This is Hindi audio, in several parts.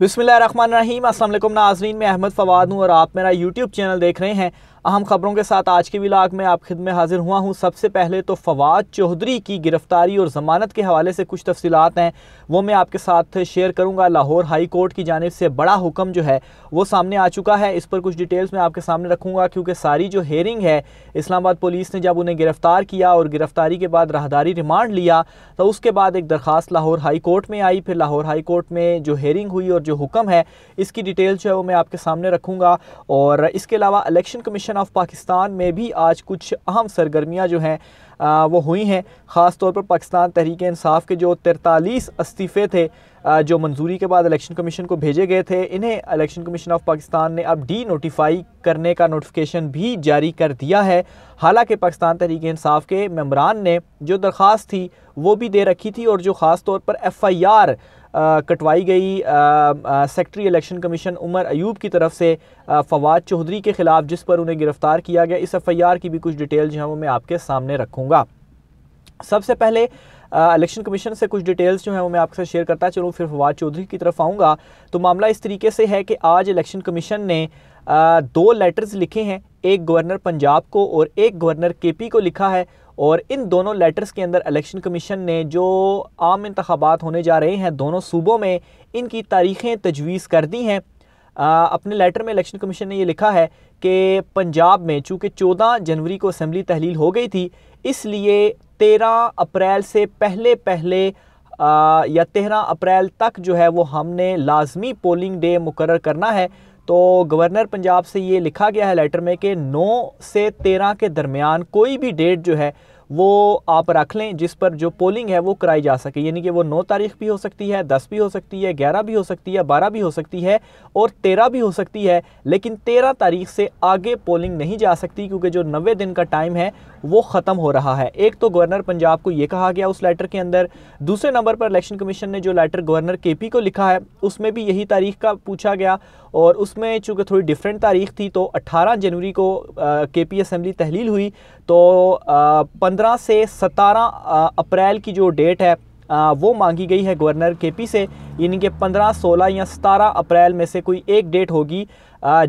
बिसमिल्ल रन रहीम असल नाजरीन में अहमद फवाद हूँ और आप मेरा यूट्यूब चैनल देख रहे हैं अहम खबरों के साथ आज के विलाग में आप खिद में हाजिर हुआ हूँ सबसे पहले तो फवाद चौधरी की गिरफ्तारी और ज़मानत के हवाले से कुछ तफसीत हैं वो मैं आपके साथ शेयर करूँगा लाहौर हाई कोर्ट की जानब से बड़ा हुक्म जो है वो सामने आ चुका है इस पर कुछ डिटेल्स मैं आपके सामने रखूँगा क्योंकि सारी जो हेयरिंग है इस्लामाबाद पुलिस ने जब उन्हें गिरफ़्तार किया और गिरफ़्तारी के बाद राहदारी रिमांड लिया तो उसके बाद एक दरख्वास्त लाहौर हाई कोर्ट में आई फिर लाहौर हाई कोर्ट में जो हेयरिंग हुई और जो हुक्म है इसकी डिटेल्स जो है वो मैं आपके सामने रखूँगा और इसके अलावा election commission nation of Pakistan में भी आज कुछ अहम सरगर्मियाँ जो हैं वो हुई हैं ख़ास तौर पर पाकिस्तान तहरीक इंसाफ के जो तैतालीस इस्तीफ़े थे जो मंजूरी के बाद इलेक्शन कमीशन को भेजे गए थे इन्हें इलेक्शन कमीशन ऑफ पाकिस्तान ने अब डी नोटिफाई करने का नोटिफिकेशन भी जारी कर दिया है हालांकि पाकिस्तान तहरीक इंसाफ के मम्बरान ने जो दरख्वास्त थी वो भी दे रखी थी और जो ख़ास तौर पर एफ़ आई आर कटवाई गई secretary election commission Umar Ayub की तरफ से फवाद चौधरी के ख़िलाफ़ जिस पर उन्हें गिरफ़्तार किया गया इस एफ़ आई आर की भी कुछ डिटेल जो है वो मैं आपके सामने रखूँगा सबसे पहले इलेक्शन कमीशन से कुछ डिटेल्स जो हैं वो मैं आपके साथ शेयर करता चलूँ फिर फवाद चौधरी की तरफ आऊँगा तो मामला इस तरीके से है कि आज इलेक्शन कमीशन ने आ, दो लेटर्स लिखे हैं एक गवर्नर पंजाब को और एक गवर्नर केपी को लिखा है और इन दोनों लेटर्स के अंदर इलेक्शन कमीशन ने जो आम इंतबात होने जा रहे हैं दोनों सूबों में इनकी तारीखें तजवीज़ कर दी हैं अपने लेटर में इलेक्शन कमीशन ने ये लिखा है कि पंजाब में चूँकि चौदह जनवरी को असम्बली तहलील हो गई थी इसलिए तेरह अप्रैल से पहले पहले आ, या तेरह अप्रैल तक जो है वो हमने लाजमी पोलिंग डे मुकर करना है तो गवर्नर पंजाब से ये लिखा गया है लेटर में कि 9 से 13 के दरमियान कोई भी डेट जो है वो आप रख लें जिस पर जो पोलिंग है वो कराई जा सके यानी कि वो नौ तारीख भी हो सकती है दस भी हो सकती है ग्यारह भी हो सकती है बारह भी हो सकती है और तेरह भी हो सकती है लेकिन तेरह तारीख से आगे पोलिंग नहीं जा सकती क्योंकि जो नबे दिन का टाइम है वो ख़त्म हो रहा है एक तो गवर्नर पंजाब को ये कहा गया उस लेटर के अंदर दूसरे नंबर पर इलेक्शन कमीशन ने जो लेटर गवर्नर के पी को लिखा है उसमें भी यही तारीख का पूछा गया और उसमें चूँकि थोड़ी डिफरेंट तारीख थी तो अट्ठारह जनवरी को के पी असम्बली तहलील हुई तो पंद्रह 15 से 17 अप्रैल की जो डेट है वो मांगी गई है गवर्नर केपी से यानी कि 15, 16 या 17 अप्रैल में से कोई एक डेट होगी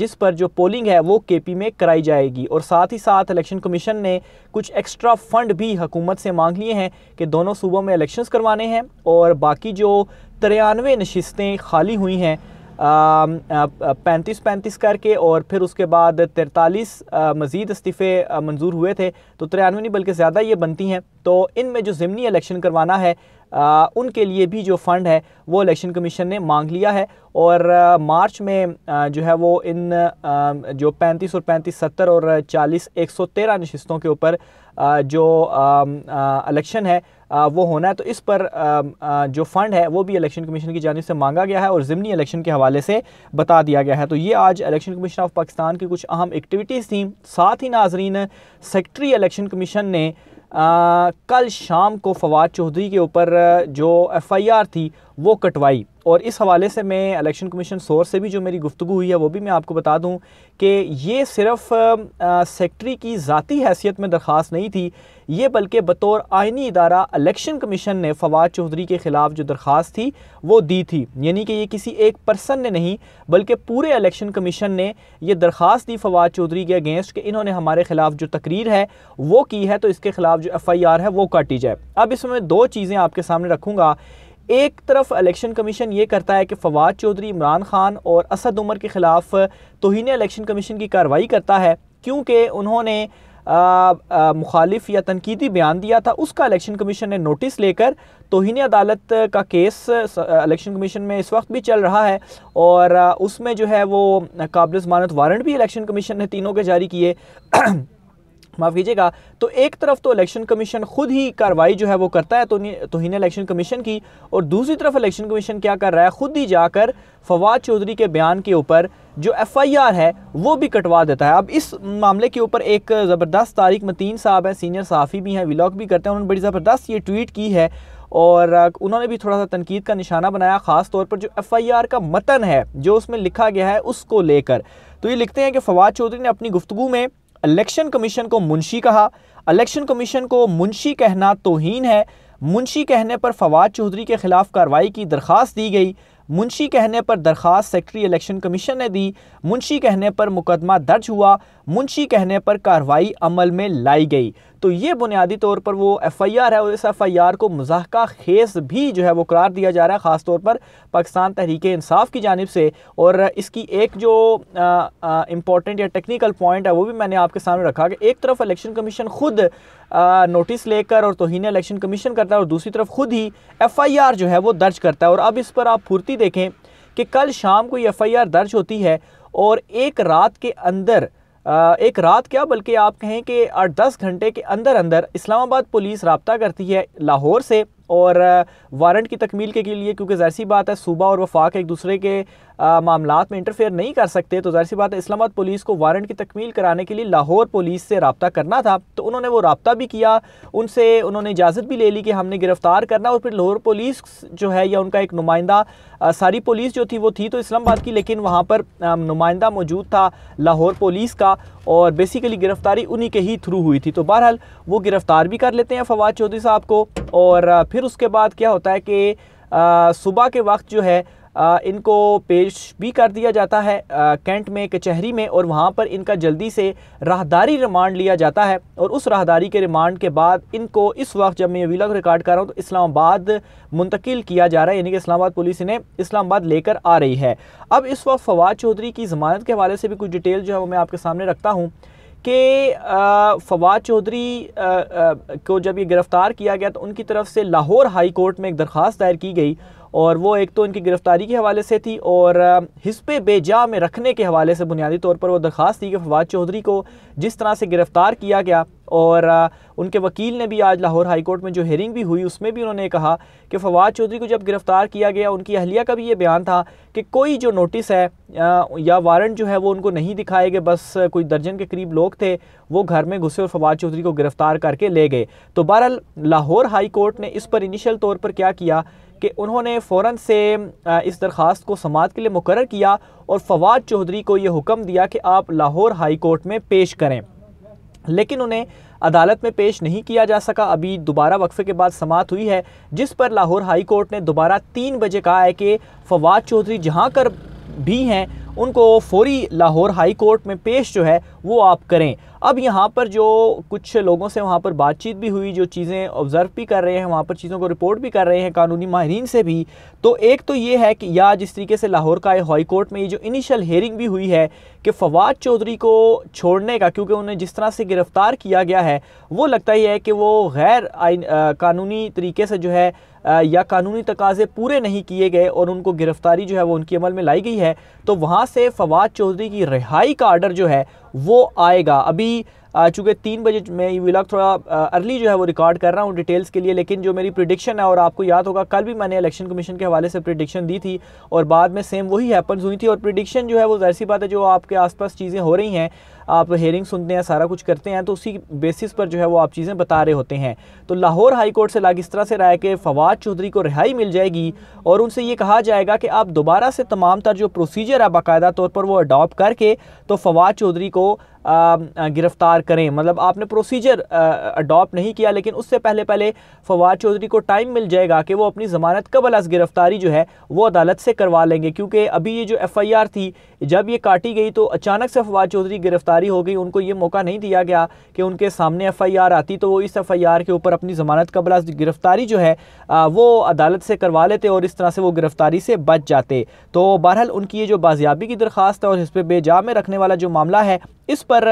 जिस पर जो पोलिंग है वो केपी में कराई जाएगी और साथ ही साथ इलेक्शन कमीशन ने कुछ एक्स्ट्रा फंड भी हुकूमत से मांग लिए हैं कि दोनों सूबों में इलेक्शंस करवाने हैं और बाकी जो तिरानवे नशस्तें खाली हुई हैं पैंतीस पैंतीस करके और फिर उसके बाद तिरतालीस मज़ीद इस्तीफ़े मंजूर हुए थे तो तिरानवे नहीं बल्कि ज़्यादा ये बनती हैं तो इन में जो ज़मनी इलेक्शन करवाना है आ, उनके लिए भी जो फ़ंड है वो इलेक्शन कमीशन ने मांग लिया है और आ, मार्च में आ, जो है वो इन आ, जो पैंतीस और पैंतीस सत्तर और चालीस एक सौ तेरह नशस्तों के ऊपर जो इलेक्शन है वो होना है तो इस पर जो फ़ंड है वो भी इलेक्शन कमीशन की जानब से मांगा गया है और ज़मनी इलेक्शन के हवाले से बता दिया गया है तो ये आज इलेक्शन कमीशन ऑफ पाकिस्तान की कुछ अहम एक्टिविटीज़ थी साथ ही नाजरीन सेक्रटरी इलेक्शन कमीशन ने आ, कल शाम को फवाद चौधरी के ऊपर जो एफ़ आई आर थी वो कटवाई और इस हवाले से मैं इलेक्शन कमीशन सोर से भी जो मेरी गुफ्तु हुई है वो भी मैं आपको बता दूं कि ये सिर्फ सेक्रेटरी की ज़ाती हैसियत में दरख्वास्त नहीं थी ये बल्कि बतौर आइनी इदारा इलेक्शन कमीशन ने फवाद चौधरी के ख़िलाफ़ जो दरख्वास्त थी वो दी थी यानी कि ये किसी एक पर्सन ने नहीं बल्कि पूरे इलेक्शन कमीशन ने यह दरख्वास्त दी फवाद चौधरी के अगेंस्ट कि इन्होंने हमारे ख़िलाफ़ जो तकरीर है वो की है तो इसके ख़िलाफ़ जो एफ़ आई आर है वो काटी जाए अब इसमें दो चीज़ें आपके सामने रखूँगा एक तरफ इलेक्शन कमीशन ये करता है कि फवाद चौधरी इमरान खान और असद उमर के ख़िलाफ़ तोहन इलेक्शन कमीशन की कार्रवाई करता है क्योंकि उन्होंने मुखालिफ या तनकीदी बयान दिया था उसका इलेक्शन कमीशन ने नोटिस लेकर तोहनी अदालत का केस इलेक्शन कमीशन में इस वक्त भी चल रहा है और उसमें जो है वो काबिल जमानत वारंट भी इलेक्शन कमीशन ने तीनों के जारी किए माफ़ कीजिएगा तो एक तरफ तो इलेक्शन कमीशन खुद ही कार्रवाई जो है वो करता है तो तोहन इलेक्शन कमीशन की और दूसरी तरफ इलेक्शन कमीशन क्या कर रहा है खुद ही जाकर फवाद चौधरी के बयान के ऊपर जो एफआईआर है वो भी कटवा देता है अब इस मामले के ऊपर एक ज़बरदस्त तारिक मतीन साहब हैं सीनियर सहाफ़ी भी हैं विलॉग भी करते हैं उन्होंने बड़ी ज़बरदस्त ये ट्वीट की है और उन्होंने भी थोड़ा सा तनकीद का निशाना बनाया ख़ास तौर पर जो एफआईआर का मतन है जो उसमें लिखा गया है उसको लेकर तो ये लिखते हैं कि फवाद चौधरी ने अपनी गुफ्तु में इलेक्शन कमीशन को मुंशी कहा इलेक्शन कमीशन को मुंशी कहना तोहन है मुंशी कहने पर फवाद चौधरी के खिलाफ कार्रवाई की दरख्वास्त दी गई मुंशी कहने पर दरख्वास्त सेक्रेटरी इलेक्शन कमीशन ने दी मुंशी कहने पर मुकदमा दर्ज हुआ मुंशी कहने पर कार्रवाई अमल में लाई गई तो ये बुनियादी तौर पर वो एफ़ आई आर है और इस एफ़ आई आर को मजाक खेस भी जो है वो करार दिया जा रहा है ख़ास तौर पर पाकिस्तान तहरीक इंसाफ की जानब से और इसकी एक जो इम्पॉर्टेंट या टेक्निकल पॉइंट है वो भी मैंने आपके सामने रखा कि एक तरफ इलेक्शन कमीशन खुद नोटिस लेकर और तोहन इलेक्शन कमीशन करता है और दूसरी तरफ खुद ही एफ़ आई आर जो है वो दर्ज करता है और अब इस पर आप फुर्ती देखें कि कल शाम को ये एफ़ आई आर दर्ज होती है और एक रात के अंदर एक रात क्या बल्कि आप कहें कि आठ दस घंटे के अंदर अंदर इस्लामाबाद पुलिस रबता करती है लाहौर से और वारंट की तकमील के लिए क्योंकि ज़ाहिर सी बात है सूबा और वफाक एक दूसरे के मामला में इंटरफेयर नहीं कर सकते तो ज़ाहिर सी बात है इस्लामाबाद पुलिस को वारंट की तकमील कराने के लिए लाहौर पुलिस से रबता करना था तो उन्होंने वो रबता भी किया उनसे उन्होंने इजाज़त भी ले ली कि हमने गिरफ़्तार करना और फिर लाहौर पुलिस जो है या उनका एक नुमाइंदा सारी पुलिस जो थी वो थी तो इस्लामाबाद की लेकिन वहाँ पर नुमाइंदा मौजूद था लाहौर पुलिस का और बेसिकली गिरफ़्तारी उन्हीं के ही थ्रू हुई थी तो बहरहाल वो गिरफ़्तार भी कर लेते हैं फवाद चौधरी साहब को और फिर उसके बाद क्या होता है कि सुबह के वक्त जो है आ, इनको पेश भी कर दिया जाता है आ, कैंट में कचहरी में और वहाँ पर इनका जल्दी से राहदारी रिमांड लिया जाता है और उस राहदारी के रिमांड के बाद इनको इस वक्त जब मैं वीलॉग रिकॉर्ड कर रहा हूँ तो इस्लामाबाद मुंतकिल किया जा रहा है यानी कि इस्लामाबाद पुलिस इन्हें इस्लामाबाद लेकर आ रही है अब इस वक्त फवाद चौधरी की ज़मानत के हवाले से भी कुछ डिटेल जो है वो मैं आपके सामने रखता हूँ कि फवाद चौधरी को जब ये गिरफ़्तार किया गया तो उनकी तरफ से लाहौर हाई कोर्ट में एक दरख्वास्त दायर की गई और वो एक तो इनकी गिरफ्तारी के हवाले से थी और हिस्प बेजा में रखने के हवाले से बुनियादी तौर पर वो दरख्वास्त थी कि फवाद चौधरी को जिस तरह से गिरफ़्तार किया गया और उनके वकील ने भी आज लाहौर हाई कोर्ट में जो हेरिंग भी हुई उसमें भी उन्होंने कहा कि फवाद चौधरी को जब गिरफ़्तार किया गया उनकी अहलिया का भी ये बयान था कि कोई जो नोटिस है या वारंट जो है वो उनको नहीं दिखाए गए बस कोई दर्जन के करीब लोग थे वो घर में घुसे और फवाद चौधरी को गिरफ़्तार करके ले गए तो बहरहाल लाहौर हाई कोर्ट ने इस पर इनिशियल तौर पर क्या किया कि उन्होंने फ़ौर से इस दरख्वास्त को समात के लिए मुकर किया और फवाद चौधरी को ये हुक्म दिया कि आप लाहौर हाई कोर्ट में पेश करें लेकिन उन्हें अदालत में पेश नहीं किया जा सका अभी दोबारा वक्फे के बाद समात हुई है जिस पर लाहौर हाई कोर्ट ने दोबारा तीन बजे कहा है कि फवाद चौधरी जहाँ कर भी हैं उनको फौरी लाहौर हाई कोर्ट में पेश जो है वो आप करें अब यहाँ पर जो कुछ लोगों से वहाँ पर बातचीत भी हुई जो चीज़ें ऑब्ज़र्व भी कर रहे हैं वहाँ पर चीज़ों को रिपोर्ट भी कर रहे हैं कानूनी माहरीन से भी तो एक तो ये है कि या जिस तरीके से लाहौर का हाई कोर्ट में ये जो इनिशियल हेयरिंग भी हुई है कि फवाद चौधरी को छोड़ने का क्योंकि उन्हें जिस तरह से गिरफ़्तार किया गया है वो लगता ही है कि वो गैर कानूनी तरीके से जो है आ, या कानूनी तकाजे पूरे नहीं किए गए और उनको गिरफ़्तारी जो है वो उनके अमल में लाई गई है तो वहाँ से फवाद चौधरी की रिहाई का आर्डर जो है वो आएगा अभी चूँकि तीन बजे मैं ये विलाग थोड़ा अर्ली जो है वो रिकॉर्ड कर रहा हूँ डिटेल्स के लिए लेकिन जो मेरी प्रिडिक्शन है और आपको याद होगा कल भी मैंने इलेक्शन कमीशन के हवाले से प्रिडिक्शन दी थी और बाद में सेम वही हैपन्स हुई थी और प्रिडिक्शन जो है वो जहर सी बात है जो आपके आसपास चीज़ें हो रही हैं आप हेयरिंग सुनते हैं सारा कुछ करते हैं तो उसी बेसिस पर जो है वो आप चीज़ें बता रहे होते हैं तो लाहौर हाई कोर्ट से लाग इस तरह से राय कि फवाद चौधरी को रिहाई मिल जाएगी और उनसे ये कहा जाएगा कि आप दोबारा से तमाम तर जो प्रोसीजर है बाकायदा तौर पर वो अडॉप्ट करके तो फवाद चौधरी को गिरफ़्तार करें मतलब आपने प्रोसीजर अडॉप्ट नहीं किया लेकिन उससे पहले पहले फवाद चौधरी को टाइम मिल जाएगा कि वो अपनी ज़मानत कबल अज गिरफ़्तारी जो है वो अदालत से करवा लेंगे क्योंकि अभी ये जो एफ़ आई आर थी जब ये काटी गई तो अचानक से फवाद चौधरी गिरफ़्तार गिरफ्तारी हो गई उनको ये मौका नहीं दिया गया कि उनके सामने एफआईआर आती तो वो इस एफआईआर के ऊपर अपनी ज़मानत कबला गिरफ्तारी जो है वो अदालत से करवा लेते और इस तरह से वो गिरफ्तारी से बच जाते तो बहरहाल उनकी ये जो बाजियाबी की दरख्वास्त है और इस पर बेजा में रखने वाला जो मामला है इस पर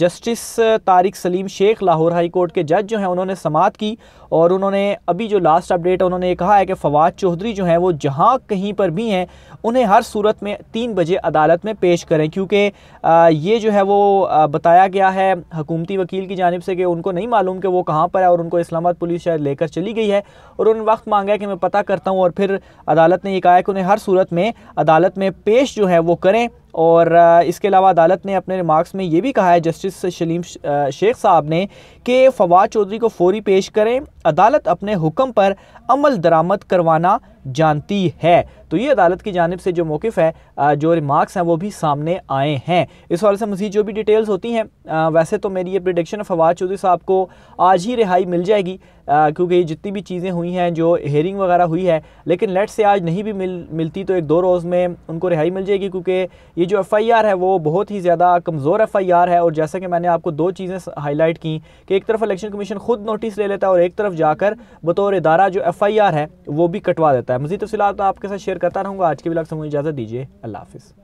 justice Tariq Saleem Sheikh Lahore high court के जज जो हैं उन्होंने समात की और उन्होंने अभी जो लास्ट अपडेट है उन्होंने कहा है कि फवाद चौधरी जो हैं वो जहां कहीं पर भी हैं उन्हें हर सूरत में तीन बजे अदालत में पेश करें क्योंकि ये जो जो है वो बताया गया है हकूमती वकील की जानब से कि उनको नहीं मालूम कि वो कहाँ पर है और उनको इस्लामाबाद पुलिस शायद लेकर चली गई है और उन्होंने वक्त मांगा है कि मैं पता करता हूँ और फिर अदालत ने यह कहा है कि उन्हें हर सूरत में अदालत में पेश जो है वो करें और इसके अलावा अदालत ने अपने रिमार्क्स में ये भी कहा है जस्टिस शलीम शेख साहब ने कि फवाद चौधरी को फौरी पेश करें अदालत अपने हुक्म पर अमल दरामद करवाना जानती है तो ये अदालत की जानब से जो मौक़ है जो रिमार्क्स हैं वो भी सामने आए हैं इस हवाले से मजीद जो भी डिटेल्स होती हैं वैसे तो मेरी ये प्रिडिक्शन ऑफ फवाद चौधरी साहब को आज ही रिहाई मिल जाएगी क्योंकि जितनी भी चीज़ें हुई हैं जो हेयरिंग वगैरह हुई है लेकिन लेट से आज नहीं भी मिल मिलती तो एक दो रोज़ में उनको रिहाई मिल जाएगी क्योंकि ये जो एफ़ आई आर है वो बहुत ही ज़्यादा कमज़ोर एफ़ आई आर है और जैसा कि मैंने आपको दो चीज़ें हाईलाइट की कि एक तरफ इलेक्शन कमीशन खुद नोटिस ले लेता है और एक तरफ जाकर बतौर इदारा जो एफ आई आर है वो भी कटवा देता है मजीद तफसीत आपके साथ शेयर करता रहूँगा आज के बिलाक समझ इजाज़त दीजिए अल्लाह हाफिज़